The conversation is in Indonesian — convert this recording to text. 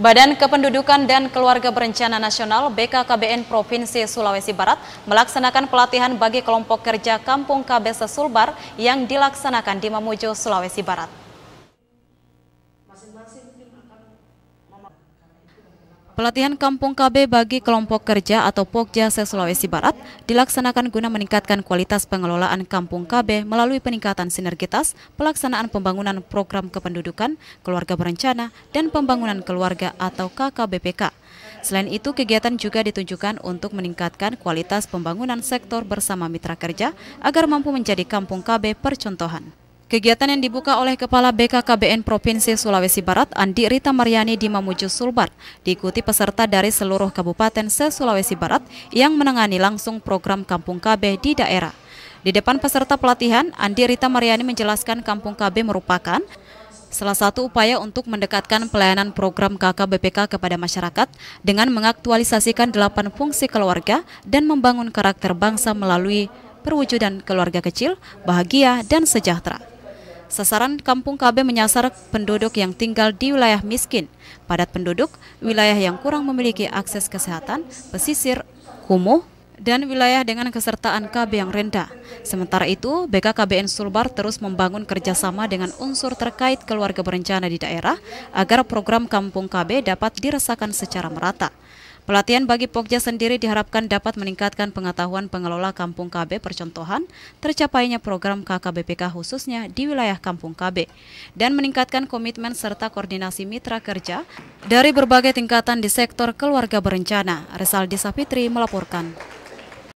Badan Kependudukan dan Keluarga Berencana Nasional BKKBN Provinsi Sulawesi Barat melaksanakan pelatihan bagi kelompok kerja Kampung KB Sesulbar yang dilaksanakan di Mamuju, Sulawesi Barat. Pelatihan Kampung KB bagi kelompok kerja atau Pokja sulawesi Barat dilaksanakan guna meningkatkan kualitas pengelolaan Kampung KB melalui peningkatan sinergitas, pelaksanaan pembangunan program kependudukan, keluarga berencana, dan pembangunan keluarga atau KKBPK. Selain itu, kegiatan juga ditunjukkan untuk meningkatkan kualitas pembangunan sektor bersama mitra kerja agar mampu menjadi Kampung KB percontohan. Kegiatan yang dibuka oleh Kepala BKKBN Provinsi Sulawesi Barat Andi Rita Mariani di Mamuju Sulbar diikuti peserta dari seluruh kabupaten se-Sulawesi Barat yang menangani langsung program Kampung KB di daerah. Di depan peserta pelatihan, Andi Rita Mariani menjelaskan Kampung KB merupakan salah satu upaya untuk mendekatkan pelayanan program KKBPK kepada masyarakat dengan mengaktualisasikan delapan fungsi keluarga dan membangun karakter bangsa melalui perwujudan keluarga kecil, bahagia, dan sejahtera. Sasaran Kampung KB menyasar penduduk yang tinggal di wilayah miskin, padat penduduk, wilayah yang kurang memiliki akses kesehatan, pesisir, kumuh, dan wilayah dengan kesertaan KB yang rendah. Sementara itu, BKKBN Sulbar terus membangun kerjasama dengan unsur terkait keluarga berencana di daerah agar program Kampung KB dapat dirasakan secara merata. Pelatihan bagi Pokja sendiri diharapkan dapat meningkatkan pengetahuan pengelola Kampung KB percontohan tercapainya program KKBPK khususnya di wilayah Kampung KB dan meningkatkan komitmen serta koordinasi mitra kerja dari berbagai tingkatan di sektor keluarga berencana. Resaldi Sapitri melaporkan.